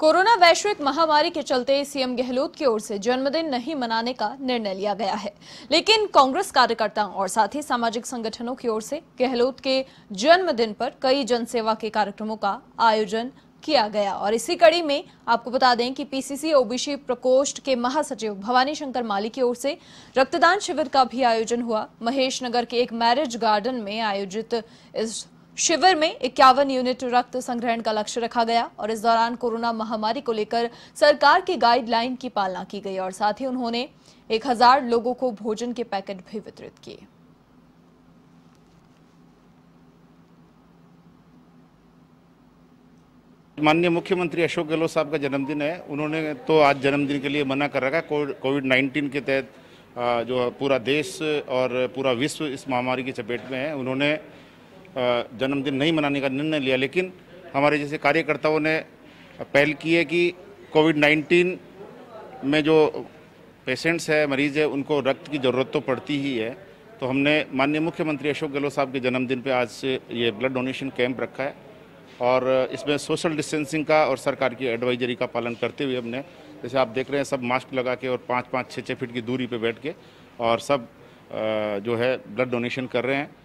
corona वैश्विक महामारी के चलते सीएम गहलोत की ओर से जन्मदिन नहीं मनाने का निर्णय लिया गया है लेकिन कांग्रेस कार्यकर्ताओं और साथ ही सामाजिक संगठनों की ओर से गहलोत के जन्मदिन पर कई जनसेवा के कार्यक्रमों का आयोजन किया गया और इसी कड़ी में आपको बता दें कि पीसीसी ओबीसी प्रकोष्ठ के महासचिव भवानी शंकर माली की ओर से रक्तदान शिविर का भी आयोजन हुआ महेश नगर के एक मैरिज गार्डन में आयोजित इस शिविर में इक्यावन यूनिट रक्त संग्रहण का लक्ष्य रखा गया और इस दौरान कोरोना महामारी को लेकर सरकार की गाइडलाइन की पालना की गई और साथ ही उन्होंने 1000 लोगों को भोजन के पैकेट भी वितरित किए माननीय मुख्यमंत्री अशोक गहलोत साहब का जन्मदिन है उन्होंने तो आज जन्मदिन के लिए मना कर रखा कोविड नाइन्टीन के तहत जो पूरा देश और पूरा विश्व इस महामारी की चपेट में है उन्होंने जन्मदिन नहीं मनाने का निर्णय लिया लेकिन हमारे जैसे कार्यकर्ताओं ने पहल की है कि कोविड 19 में जो पेशेंट्स है मरीज़ है उनको रक्त की ज़रूरत तो पड़ती ही है तो हमने माननीय मुख्यमंत्री अशोक गहलोत साहब के जन्मदिन पे आज ये ब्लड डोनेशन कैंप रखा है और इसमें सोशल डिस्टेंसिंग का और सरकार की एडवाइजरी का पालन करते हुए हमने जैसे आप देख रहे हैं सब मास्क लगा के और पाँच पाँच छः छः फीट की दूरी पर बैठ के और सब जो है ब्लड डोनेशन कर रहे हैं